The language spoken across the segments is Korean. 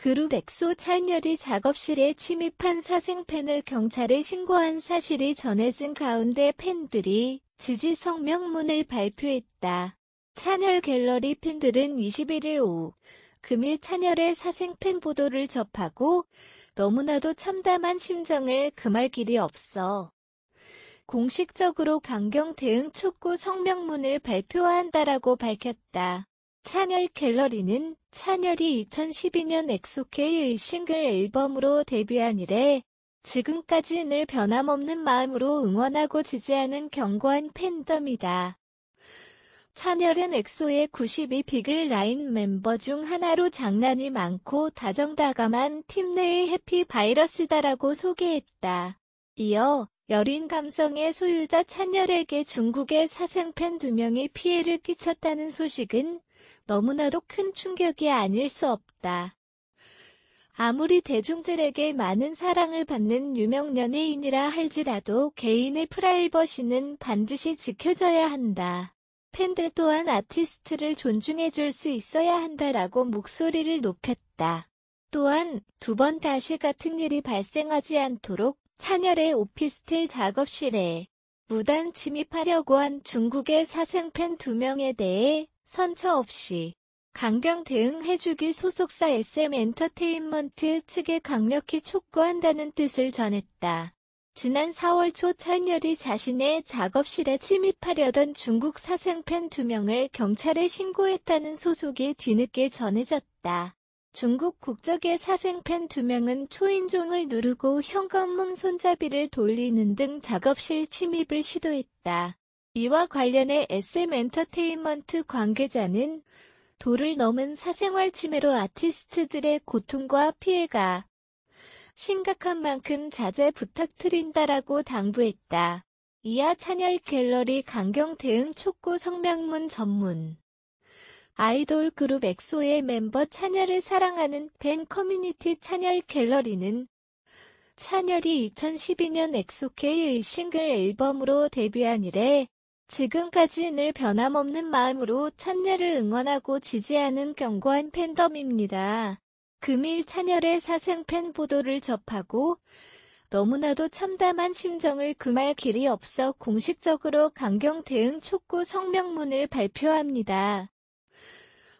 그룹 엑소 찬열이 작업실에 침입한 사생팬을 경찰에 신고한 사실이 전해진 가운데 팬들이 지지 성명문을 발표했다. 찬열 갤러리 팬들은 21일 오후 금일 찬열의 사생팬 보도를 접하고 너무나도 참담한 심정을 금할 길이 없어 공식적으로 강경 대응 촉구 성명문을 발표한다라고 밝혔다. 찬열 갤러리는 찬열이 2012년 엑소케의 이 싱글 앨범으로 데뷔한 이래 지금까지 늘 변함없는 마음으로 응원하고 지지하는 견고한 팬덤이다. 찬열은 엑소의 92빅을 라인 멤버 중 하나로 장난이 많고 다정다감한 팀 내의 해피 바이러스다라고 소개했다. 이어 여린 감성의 소유자 찬열에게 중국의 사생팬 두 명이 피해를 끼쳤다는 소식은 너무나도 큰 충격이 아닐 수 없다. 아무리 대중들에게 많은 사랑을 받는 유명 연예인이라 할지라도 개인의 프라이버시는 반드시 지켜져야 한다. 팬들 또한 아티스트를 존중해줄 수 있어야 한다라고 목소리를 높였다. 또한 두 번 다시 같은 일이 발생하지 않도록 찬열의 오피스텔 작업실에 무단 침입하려고 한 중국의 사생팬 두명에 대해 선처 없이 강경 대응해주길 소속사 SM엔터테인먼트 측에 강력히 촉구한다는 뜻을 전했다. 지난 4월 초 찬열이 자신의 작업실에 침입하려던 중국 사생팬 2명을 경찰에 신고했다는 소속이 뒤늦게 전해졌다. 중국 국적의 사생팬 2명은 초인종을 누르고 현관문 손잡이를 돌리는 등 작업실 침입을 시도했다. 이와 관련해 SM엔터테인먼트 관계자는 도를 넘은 사생활 침해로 아티스트들의 고통과 피해가 심각한 만큼 자제 부탁드린다라고 당부했다. 이하 찬열 갤러리 강경 대응 촉구 성명문 전문 아이돌 그룹 엑소의 멤버 찬열을 사랑하는 팬 커뮤니티 찬열 갤러리는 찬열이 2012년 엑소케이의 싱글 앨범으로 데뷔한 이래 지금까지 늘 변함없는 마음으로 찬열을 응원하고 지지하는 견고한 팬덤입니다. 금일 찬열의 사생팬 보도를 접하고 너무나도 참담한 심정을 금할 길이 없어 공식적으로 강경 대응 촉구 성명문을 발표합니다.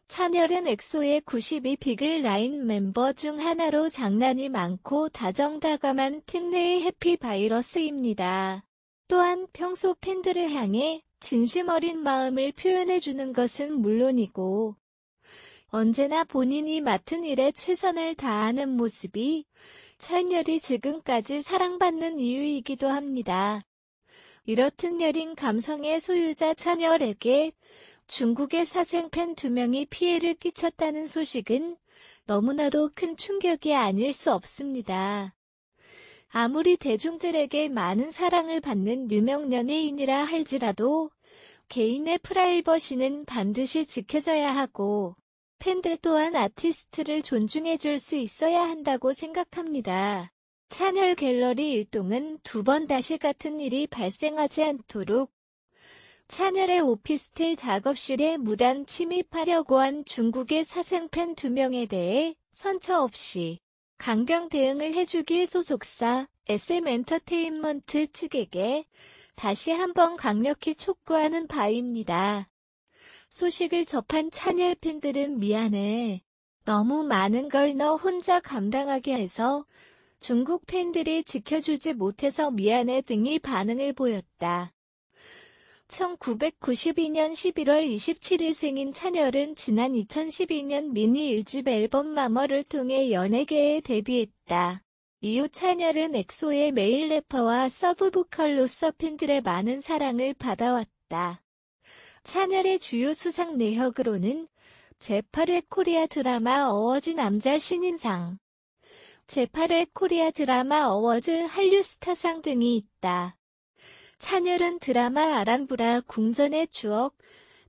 찬열은 엑소의 92빅을 라인 멤버 중 하나로 장난이 많고 다정다감한 팀 내의 해피 바이러스입니다. 또한 평소 팬들을 향해 진심 어린 마음을 표현해주는 것은 물론이고 언제나 본인이 맡은 일에 최선을 다하는 모습이 찬열이 지금까지 사랑받는 이유이기도 합니다. 이렇듯 여린 감성의 소유자 찬열에게 중국의 사생팬 두 명이 피해를 끼쳤다는 소식은 너무나도 큰 충격이 아닐 수 없습니다. 아무리 대중들에게 많은 사랑을 받는 유명 연예인이라 할지라도 개인의 프라이버시는 반드시 지켜져야 하고 팬들 또한 아티스트를 존중해줄 수 있어야 한다고 생각합니다. 찬열 갤러리 일동은 두 번 다시 같은 일이 발생하지 않도록 찬열의 오피스텔 작업실에 무단 침입하려고 한 중국의 사생팬 두 명에 대해 선처 없이 강경 대응을 해주길 소속사 SM엔터테인먼트 측에게 다시 한번 강력히 촉구하는 바입니다. 소식을 접한 찬열 팬들은 미안해. 너무 많은 걸 너 혼자 감당하게 해서 중국 팬들이 지켜주지 못해서 미안해 등이 반응을 보였다. 1992년 11월 27일 생인 찬열은 지난 2012년 미니 1집 앨범 마머를 통해 연예계에 데뷔했다. 이후 찬열은 엑소의 메일 래퍼와 서브보컬로서 팬들의 많은 사랑을 받아왔다. 찬열의 주요 수상 내역으로는 제8회 코리아 드라마 어워즈 남자 신인상, 제8회 코리아 드라마 어워즈 한류스타상 등이 있다. 찬열은 드라마 아람브라 궁전의 추억,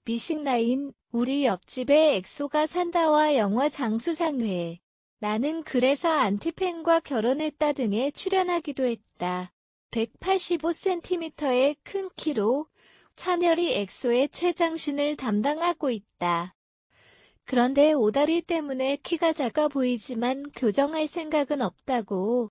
미식라인, 우리 옆집에 엑소가 산다와 영화 장수상회, 나는 그래서 안티팬과 결혼했다 등에 출연하기도 했다. 185cm의 큰 키로 찬열이 엑소의 최장신을 담당하고 있다. 그런데 오다리 때문에 키가 작아 보이지만 교정할 생각은 없다고.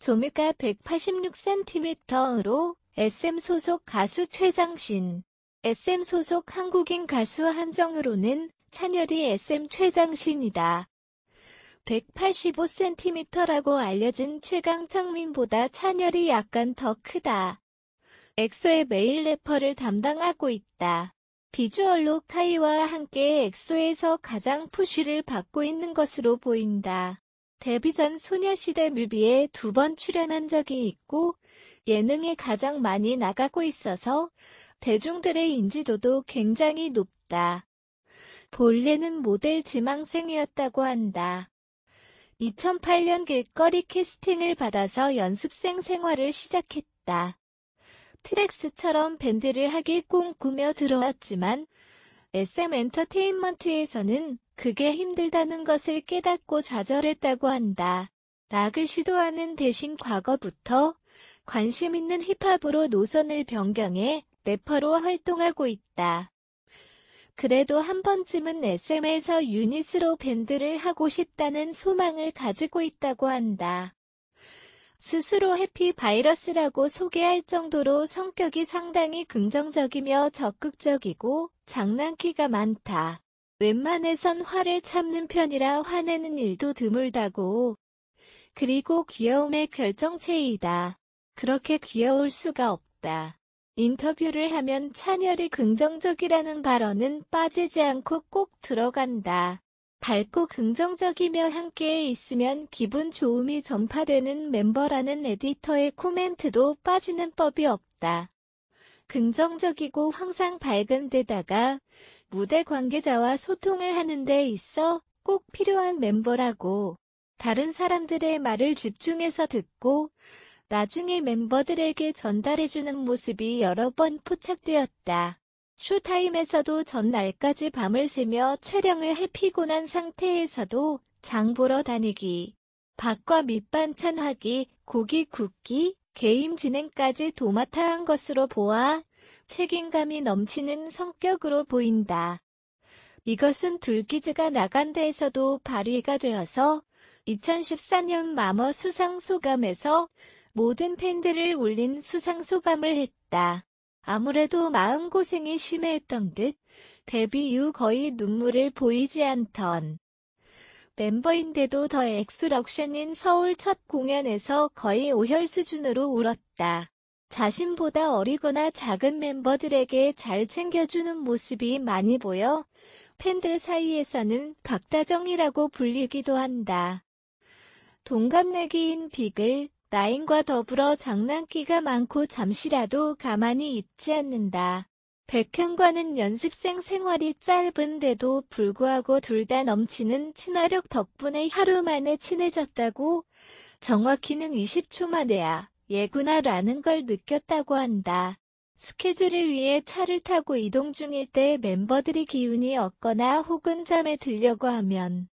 조미가 186cm으로 SM 소속 가수 최장신, SM 소속 한국인 가수 한정으로는 찬열이 SM 최장신이다. 185cm라고 알려진 최강창민보다 찬열이 약간 더 크다. 엑소의 메일 래퍼를 담당하고 있다. 비주얼로 카이와 함께 엑소에서 가장 푸쉬를 받고 있는 것으로 보인다. 데뷔 전 소녀시대 뮤비에 두 번 출연한 적이 있고 예능에 가장 많이 나가고 있어서 대중들의 인지도도 굉장히 높다. 본래는 모델 지망생이었다고 한다. 2008년 길거리 캐스팅을 받아서 연습생 생활을 시작했다. 트랙스처럼 밴드를 하길 꿈꾸며 들어왔지만 SM 엔터테인먼트에서는 그게 힘들다는 것을 깨닫고 좌절했다고 한다. 락을 시도하는 대신 과거부터 관심 있는 힙합으로 노선을 변경해 래퍼로 활동하고 있다. 그래도 한 번쯤은 SM에서 유닛으로 밴드를 하고 싶다는 소망을 가지고 있다고 한다. 스스로 해피 바이러스라고 소개할 정도로 성격이 상당히 긍정적이며 적극적이고 장난기가 많다. 웬만해선 화를 참는 편이라 화내는 일도 드물다고. 그리고 귀여움의 결정체이다. 그렇게 귀여울 수가 없다. 인터뷰를 하면 찬열이 긍정적이라는 발언은 빠지지 않고 꼭 들어간다. 밝고 긍정적이며 함께 있으면 기분 좋음이 전파되는 멤버라는 에디터의 코멘트도 빠지는 법이 없다. 긍정적이고 항상 밝은 데다가 무대 관계자와 소통을 하는 데 있어 꼭 필요한 멤버라고 다른 사람들의 말을 집중해서 듣고 나중에 멤버들에게 전달해주는 모습이 여러 번 포착되었다. 쇼타임에서도 전날까지 밤을 새며 촬영을 해 피곤한 상태에서도 장 보러 다니기, 밥과 밑반찬 하기, 고기 굽기, 게임 진행까지 도맡아 한 것으로 보아 책임감이 넘치는 성격으로 보인다. 이것은 둘기즈가 나간 데에서도 발휘가 되어서 2014년 마머 수상 소감에서 모든 팬들을 울린 수상 소감을 했다. 아무래도 마음고생이 심했던듯 데뷔 이후 거의 눈물을 보이지 않던 멤버인데도 더 엑스럭션인 서울 첫 공연에서 거의 오혈 수준으로 울었다. 자신보다 어리거나 작은 멤버들에게 잘 챙겨주는 모습이 많이 보여 팬들 사이에서는 박다정이라고 불리기도 한다. 동갑내기인 빅을 라인과 더불어 장난기가 많고 잠시라도 가만히 있지 않는다. 백현과는 연습생 생활이 짧은데도 불구하고 둘 다 넘치는 친화력 덕분에 하루 만에 친해졌다고 정확히는 20초 만에야 예구나 라는 걸 느꼈다고 한다. 스케줄을 위해 차를 타고 이동 중일 때 멤버들이 기운이 없거나 혹은 잠에 들려고 하면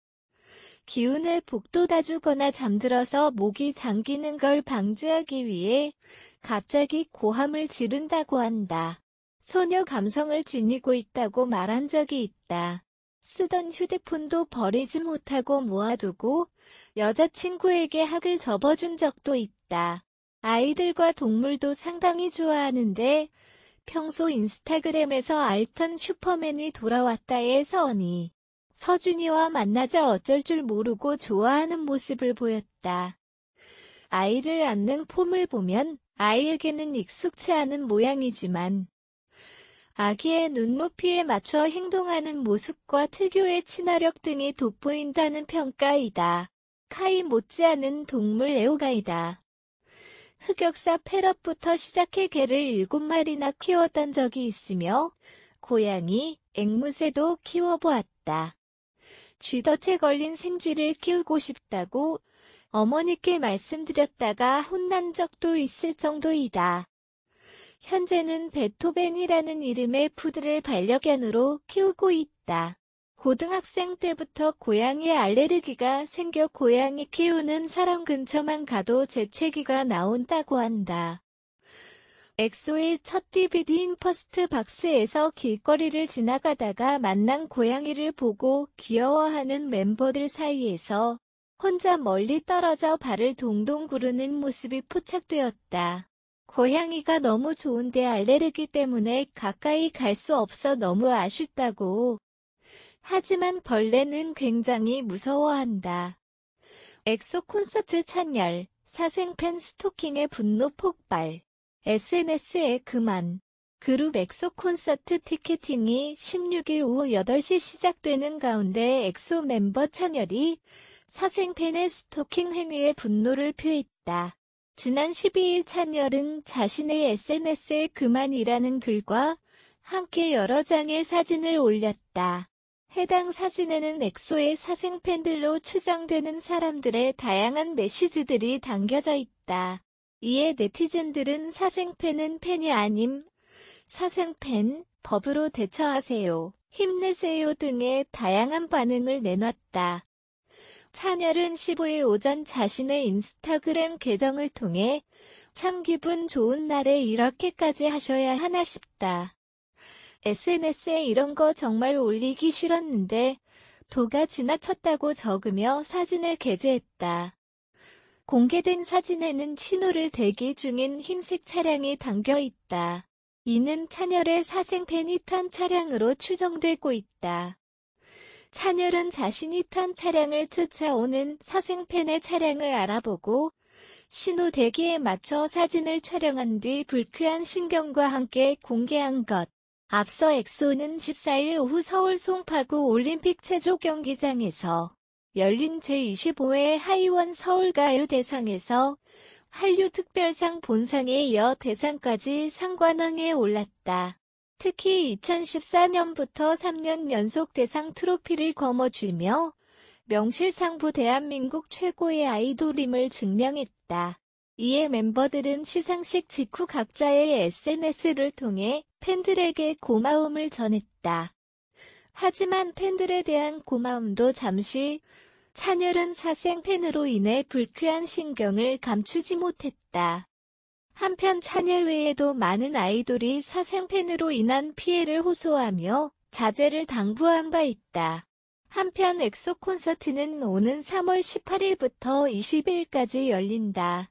기운을 북돋아주거나 잠들어서 목이 잠기는 걸 방지하기 위해 갑자기 고함을 지른다고 한다. 소녀 감성을 지니고 있다고 말한 적이 있다. 쓰던 휴대폰도 버리지 못하고 모아두고 여자친구에게 학을 접어준 적도 있다. 아이들과 동물도 상당히 좋아하는데 평소 인스타그램에서 알턴 슈퍼맨이 돌아왔다의 서언이 서준이와 만나자 어쩔 줄 모르고 좋아하는 모습을 보였다. 아이를 안는 폼을 보면 아이에게는 익숙치 않은 모양이지만 아기의 눈높이에 맞춰 행동하는 모습과 특유의 친화력 등이 돋보인다는 평가이다. 카이 못지않은 동물 애호가이다. 흑역사 페럿부터 시작해 개를 7마리나 키웠던 적이 있으며 고양이, 앵무새도 키워보았다. 쥐덫에 걸린 생쥐를 키우고 싶다고 어머니께 말씀드렸다가 혼난 적도 있을 정도이다. 현재는 베토벤이라는 이름의 푸드를 반려견으로 키우고 있다. 고등학생 때부터 고양이 알레르기가 생겨 고양이 키우는 사람 근처만 가도 재채기가 나온다고 한다. 엑소의 첫 DVD인 퍼스트 박스에서 길거리를 지나가다가 만난 고양이를 보고 귀여워하는 멤버들 사이에서 혼자 멀리 떨어져 발을 동동 구르는 모습이 포착되었다. 고양이가 너무 좋은데 알레르기 때문에 가까이 갈 수 없어 너무 아쉽다고. 하지만 벌레는 굉장히 무서워한다. 엑소 콘서트 찬열, 사생팬 스토킹의 분노 폭발. SNS에 그만. 그룹 엑소 콘서트 티켓팅이 16일 오후 8시 시작되는 가운데 엑소 멤버 찬열이 사생팬의 스토킹 행위에 분노를 표했다. 지난 12일 찬열은 자신의 SNS에 그만이라는 글과 함께 여러 장의 사진을 올렸다. 해당 사진에는 엑소의 사생팬들로 추정되는 사람들의 다양한 메시지들이 담겨져 있다. 이에 네티즌들은 사생팬은 팬이 아님 사생팬 법으로 대처하세요. 힘내세요 등의 다양한 반응을 내놨다. 찬열은 15일 오전 자신의 인스타그램 계정을 통해 참 기분 좋은 날에 이렇게까지 하셔야 하나 싶다. SNS에 이런 거 정말 올리기 싫었는데 도가 지나쳤다고 적으며 사진을 게재했다. 공개된 사진에는 신호를 대기 중인 흰색 차량이 담겨 있다. 이는 찬열의 사생팬이 탄 차량으로 추정되고 있다. 찬열은 자신이 탄 차량을 쫓아오는 사생팬의 차량을 알아보고 신호 대기에 맞춰 사진을 촬영한 뒤 불쾌한 신경과 함께 공개한 것. 앞서 엑소는 14일 오후 서울 송파구 올림픽 체조 경기장에서 열린 제25회 하이원 서울가요대상에서 한류특별상 본상에 이어 대상까지 상관왕에 올랐다. 특히 2014년부터 3년 연속 대상 트로피를 거머쥐며 명실상부 대한민국 최고의 아이돌임을 증명했다. 이에 멤버들은 시상식 직후 각자의 SNS를 통해 팬들에게 고마움을 전했다. 하지만 팬들에 대한 고마움도 잠시 찬열은 사생 팬으로 인해 불쾌한 신경을 감추지 못했다. 한편 찬열 외에도 많은 아이돌이 사생 팬으로 인한 피해를 호소하며 자제를 당부한 바 있다. 한편 엑소 콘서트는 오는 3월 18일부터 20일까지 열린다.